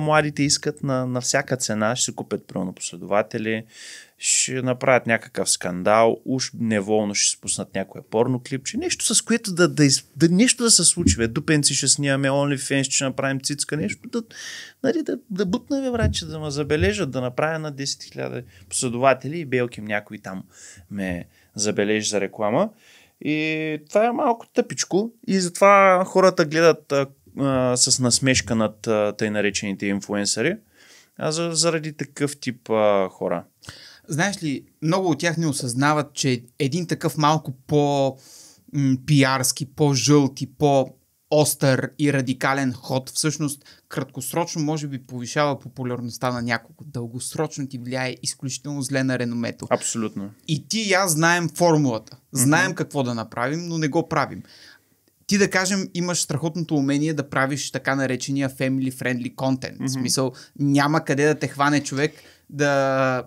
Младите искат на, на всяка цена, ще си купят пръвно последователи, ще направят някакъв скандал, уж неволно ще спуснат някое порно клипче, нещо с което да, да, да, нещо да се случи. Бе. Дупенци ще снимаме, OnlyFans ще направим цицка, нещо да, нали, да, да бутна враче, да ме забележат, да направя на 10 000 последователи и белким някой там ме забележи за реклама. И това е малко тъпичко и затова хората гледат а, с насмешка над а, тъй наречените инфуенсъри, а за, заради такъв тип а, хора. Знаеш ли, много от тях не осъзнават, че един такъв малко по пиарски, по-жълти, по-остър и радикален ход всъщност краткосрочно може би повишава популярността на няколко. Дългосрочно ти влияе изключително зле на реномето. Абсолютно. И ти и аз знаем формулата. Знаем mm-hmm. какво да направим, но не го правим ти да кажем имаш страхотното умение да правиш така наречения family friendly контент. Mm-hmm. В смисъл няма къде да те хване човек да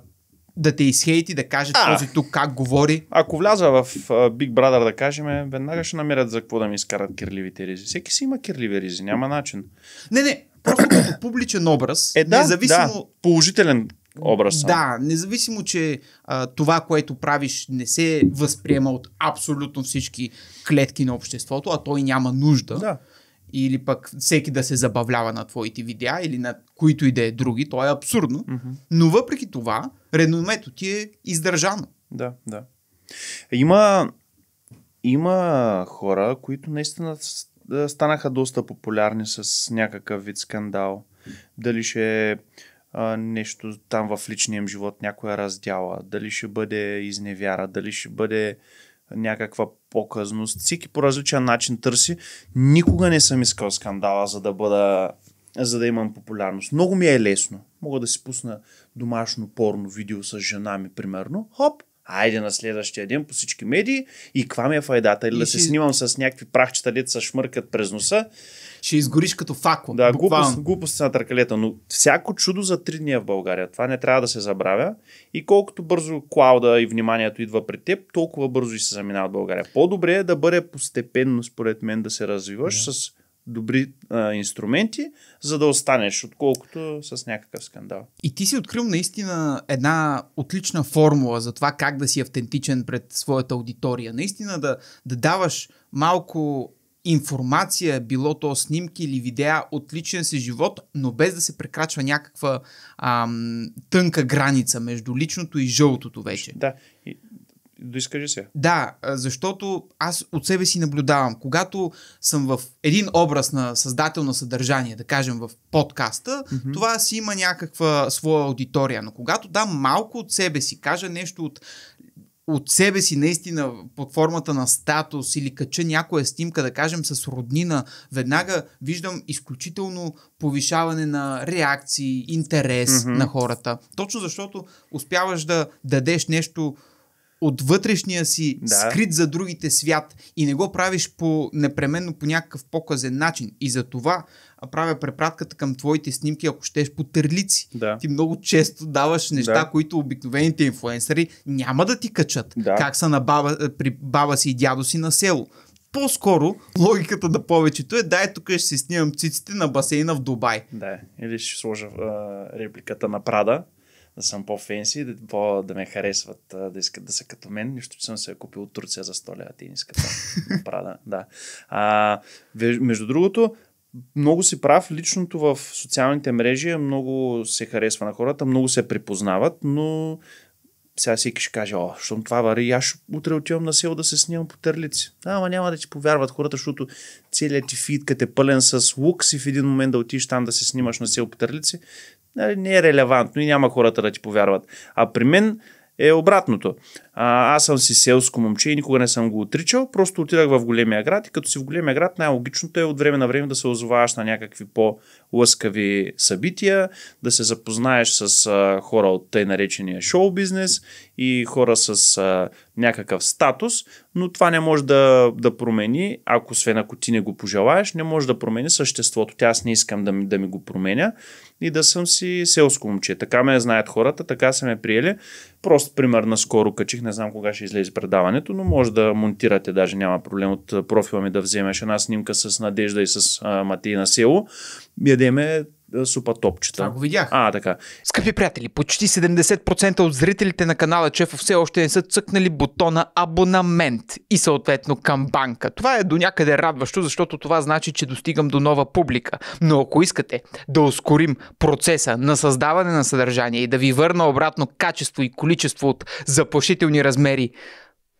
да те изхейти, да каже а, този тук как говори. Ако вляза в uh, Big Brother, да кажем, веднага ще намерят за какво да ми изкарат кирливите ризи. Всеки си има кирливи ризи, няма начин. Не, не, просто като публичен образ, е, да, независимо... Да, положителен образ. Да, независимо, че а, това, което правиш, не се възприема от абсолютно всички клетки на обществото, а той няма нужда. Да. Или пък всеки да се забавлява на твоите видеа или на които и да е други, то е абсурдно. Mm-hmm. Но въпреки това, реномето ти е издържано. Да, да. Има, има хора, които наистина станаха доста популярни с някакъв вид скандал. Дали ще е, а, нещо там в личния им живот, някоя раздяла, дали ще бъде изневяра, дали ще бъде някаква показност. Всеки по различен начин търси. Никога не съм искал скандала, за да бъда за да имам популярност. Много ми е лесно. Мога да си пусна домашно порно видео с жена ми, примерно. Хоп, айде на следващия ден по всички медии и каква ми е файдата? Или и да ще... се снимам с някакви прахчета, дето са шмъркат през носа. Ще изгориш като факло. Да, глупост, глупост на търкалета, но всяко чудо за три дни е в България. Това не трябва да се забравя. И колкото бързо клауда и вниманието идва при теб, толкова бързо и се заминава от България. По-добре е да бъде постепенно, според мен, да се развиваш да. с добри а, инструменти, за да останеш, отколкото с някакъв скандал. И ти си открил наистина една отлична формула за това как да си автентичен пред своята аудитория. Наистина да, да даваш малко информация, било то снимки или видеа от личен си живот, но без да се прекрачва някаква ам, тънка граница между личното и жълтото вече. Да, и Доискажи се. Да, защото аз от себе си наблюдавам. Когато съм в един образ на създател на съдържание, да кажем в подкаста, mm-hmm. това си има някаква своя аудитория. Но когато дам малко от себе си, кажа нещо от от себе си наистина под формата на статус или кача някоя снимка, да кажем с роднина, веднага виждам изключително повишаване на реакции, интерес mm-hmm. на хората. Точно защото успяваш да дадеш нещо от вътрешния си, да. скрит за другите свят и не го правиш по непременно по някакъв показен начин. И за това правя препратката към твоите снимки, ако щеш по търлици. Да. Ти много често даваш неща, да. които обикновените инфлуенсъри няма да ти качат. Да. Как са на баба, при баба си и дядо си на село. По-скоро логиката на повечето е дай тук ще си снимам циците на басейна в Дубай. Да, или ще сложа а, репликата на Прада да съм по-фенси, да, по, да ме харесват, да искат да са като мен, нищо, че съм се купил от Турция за 100 лева тениската. Прада, да. А, между другото, много си прав, личното в социалните мрежи е много се харесва на хората, много се припознават, но сега всеки ще каже, о, щом това вари, аз утре отивам на село да се снимам по терлици. Да, ама няма да ти повярват хората, защото целият ти фидкът е пълен с лукс и в един момент да отиш там да се снимаш на село по терлици, Нали, не е релевантно и няма хората да ти повярват. А при мен е обратното. А, аз съм си селско момче и никога не съм го отричал, просто отидах в големия град и като си в големия град най-логичното е от време на време да се озоваваш на някакви по лъскави събития, да се запознаеш с а, хора от тъй наречения шоу бизнес и хора с а, някакъв статус, но това не може да, да промени, ако свен ако ти не го пожелаеш, не може да промени съществото. Тя аз не искам да ми, да ми го променя и да съм си селско момче. Така ме знаят хората, така са ме приели. Просто пример наскоро качих, не знам кога ще излезе предаването, но може да монтирате, даже няма проблем от профила ми да вземеш една снимка с Надежда и с а, Матей на село ядеме супа топчета. Това го видях. А, така. Скъпи приятели, почти 70% от зрителите на канала Чефо все още не са цъкнали бутона абонамент и съответно камбанка. Това е до някъде радващо, защото това значи, че достигам до нова публика. Но ако искате да ускорим процеса на създаване на съдържание и да ви върна обратно качество и количество от заплашителни размери,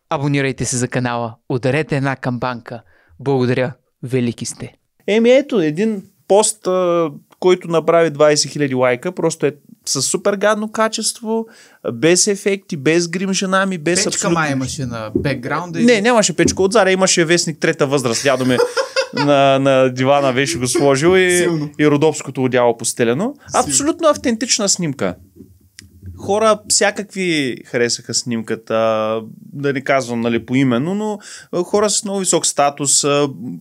абонирайте се за канала, ударете една камбанка. Благодаря, велики сте. Еми ето, един пост, а, който направи 20 000 лайка, просто е с супер гадно качество, без ефекти, без гримжена ми, без Печка абсолютно... май имаше на бекграунда. Не, нямаше печка от зара, имаше вестник трета възраст, дядо ми на, на дивана беше го сложил и, и родопското одяло постелено. Абсолютно автентична снимка. Хора всякакви харесаха снимката, да не казвам нали, поименно, но хора с много висок статус,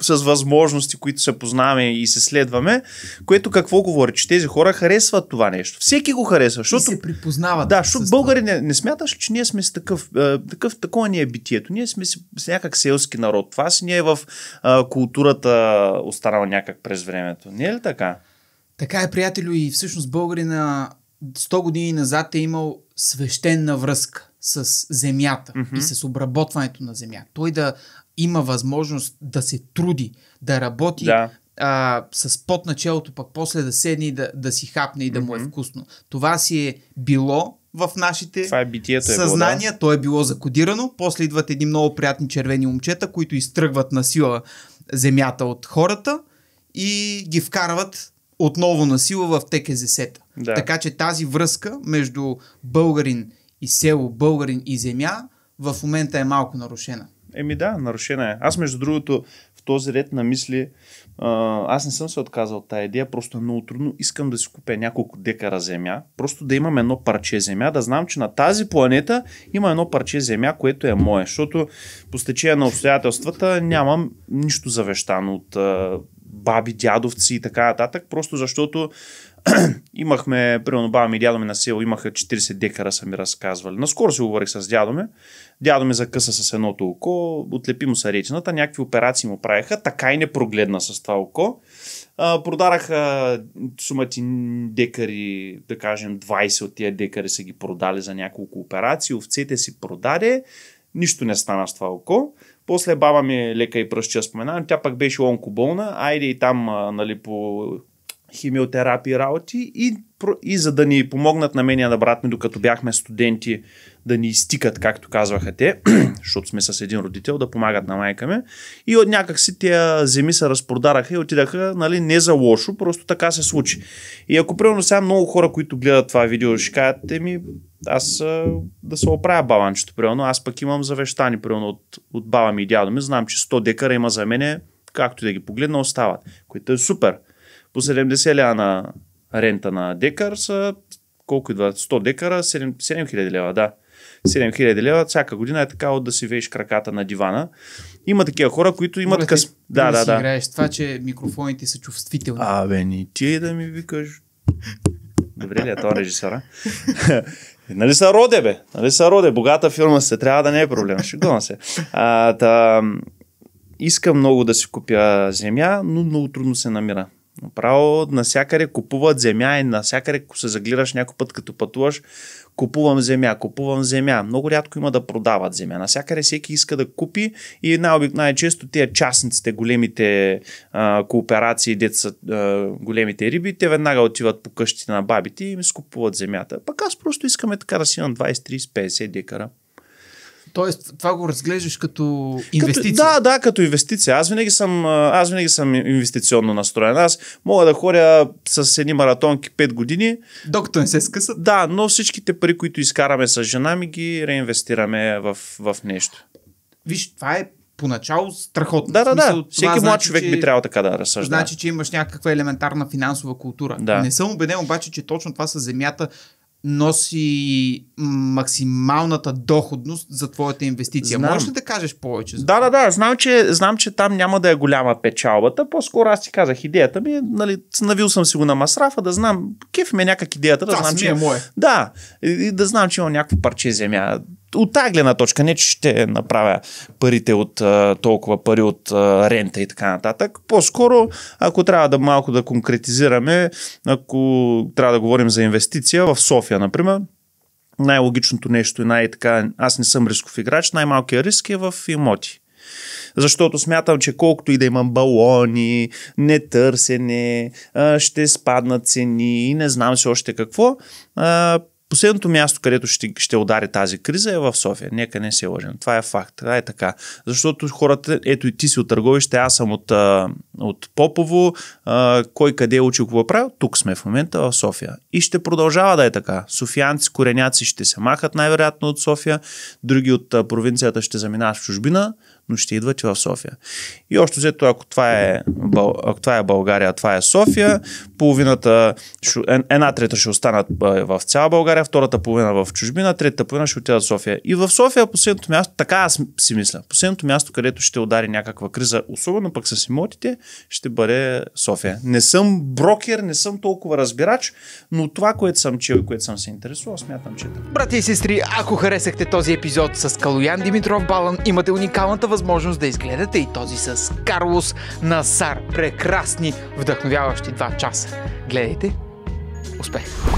с възможности, които се познаваме и се следваме, което какво говори, че тези хора харесват това нещо. Всеки го харесва. Защото, и се припознават. Да, защото българи не, не смяташ, че ние сме с такъв, такъв, такова ни е битието. Ние сме с, с някак селски народ. Това си ние в а, културата останала някак през времето. Не е ли така? Така е, приятелю, и всъщност българина 100 години назад е имал свещена връзка с земята mm-hmm. и с обработването на земя. Той да има възможност да се труди, да работи да. А, с пот началото, пък после да седне и да, да си хапне и да mm-hmm. му е вкусно. Това си е било в нашите Това е битието съзнания. Е било, да? То е било закодирано. После идват едни много приятни червени момчета, които изтръгват на сила земята от хората и ги вкарват отново на сила в ТКЗС-та. Да. Така че тази връзка между българин и село, българин и земя в момента е малко нарушена. Еми да, нарушена е. Аз между другото в този ред на мисли, аз не съм се отказал от тази идея, просто е много трудно. Искам да си купя няколко декара земя, просто да имам едно парче земя, да знам, че на тази планета има едно парче земя, което е мое, защото по стечение на обстоятелствата нямам нищо завещано от баби, дядовци и така нататък, просто защото имахме, примерно баба ми и дядо ми на село имаха 40 декара, са ми разказвали. Наскоро си говорих с дядо ми. Дядо ми закъса с едното око, отлепи му са речената, някакви операции му правиха, така и не прогледна с това око. А, продараха сумати декари, да кажем 20 от тия декари са ги продали за няколко операции, овцете си продаде, нищо не стана с това око. После баба ми е лека и пръща споменавам, тя пък беше онкоболна, айде и там а, нали, по химиотерапия работи и, и за да ни помогнат на мен и на брат ми, докато бяхме студенти, да ни изтикат, както казваха те, защото сме с един родител, да помагат на майка ми. И от някак си тия земи се разпродараха и отидаха, нали, не за лошо, просто така се случи. И ако примерно сега много хора, които гледат това видео, ще кажат, ми, аз да се оправя баланчето, примерно. Аз пък имам завещани, примерно, от, от баба ми и дядо ми. Знам, че 100 декара има за мене, както и да ги погледна, остават. Което е супер. По 70 лева на рента на декар са колко идва? 100 декара, 7, 7000 лева, да. 7000 лева всяка година е така от да си вееш краката на дивана. Има такива хора, които имат къс... Да, да, да. да. Играеш. Това, че микрофоните са чувствителни. Абе, ни ти е да ми викаш. Добре ли е това режисера? Нали са роде, бе? Нали са роде? Богата фирма се, трябва да не е проблем. Шегувам се. А, та, искам много да си купя земя, но много трудно се намира. Направо насякъде купуват земя и насякъде, ако се заглираш някой път като пътуваш, купувам земя, купувам земя. Много рядко има да продават земя. Насякъде всеки иска да купи и най-често тия частниците, големите а, кооперации, деца, а, големите риби, те веднага отиват по къщите на бабите и ми скупуват земята. Пък аз просто искаме така да си имам 20, 30, 50 декара. Тоест, това го разглеждаш като инвестиция. Като, да, да, като инвестиция. Аз винаги, съм, аз винаги съм инвестиционно настроен. Аз мога да хоря с едни маратонки 5 години. Докато не се скъсат. Да, но всичките пари, които изкараме с жена ми, ги реинвестираме в, в нещо. Виж, това е поначало страхотно. Да, да, да. Смисъл, Всеки млад значи, човек че... би трябвало така да разсъждава. Значи, че имаш някаква елементарна финансова култура. Да. Не съм убеден обаче, че точно това с земята носи максималната доходност за твоята инвестиция. Знам. Можеш ли да кажеш повече? Да, да, да. Знам че, знам, че там няма да е голяма печалбата. По-скоро аз ти казах идеята ми. Нали, навил съм си го на масрафа, да знам. Кеф ме някак идеята. Да, да знам, че е мое. Да. И да знам, че имам някакво парче земя от тази гледна точка, не че ще направя парите от толкова пари от рента и така нататък. По-скоро, ако трябва да малко да конкретизираме, ако трябва да говорим за инвестиция в София, например, най-логичното нещо и най-така, аз не съм рисков играч, най-малкият риск е в имоти. Защото смятам, че колкото и да имам балони, нетърсене, ще спаднат цени и не знам все още какво, Последното място, където ще, ще удари тази криза е в София. Нека не се лъжим. Това е факт. Това е така. Защото хората, ето и ти си от търговище, аз съм от, от Попово, кой къде е учил, какво е правил, тук сме в момента в София. И ще продължава да е така. Софиянци, кореняци ще се махат най-вероятно от София, други от провинцията ще заминават в чужбина, но ще идват и е в София. И още взето, ако това е, ако това е България, това е София, половината, една трета ще останат в цяла България, втората половина в чужбина, третата половина ще отидат в София. И в София е последното място, така аз си мисля, последното място, където ще удари някаква криза, особено пък с имотите, ще бъде София. Не съм брокер, не съм толкова разбирач, но това, което съм чел и което съм се интересувал, смятам, че е. Брати и сестри, ако харесахте този епизод с Калоян Димитров Балан, имате уникалната възможност да изгледате и този с Карлос Насар. Прекрасни, вдъхновяващи 2 часа. Гледайте. Успех!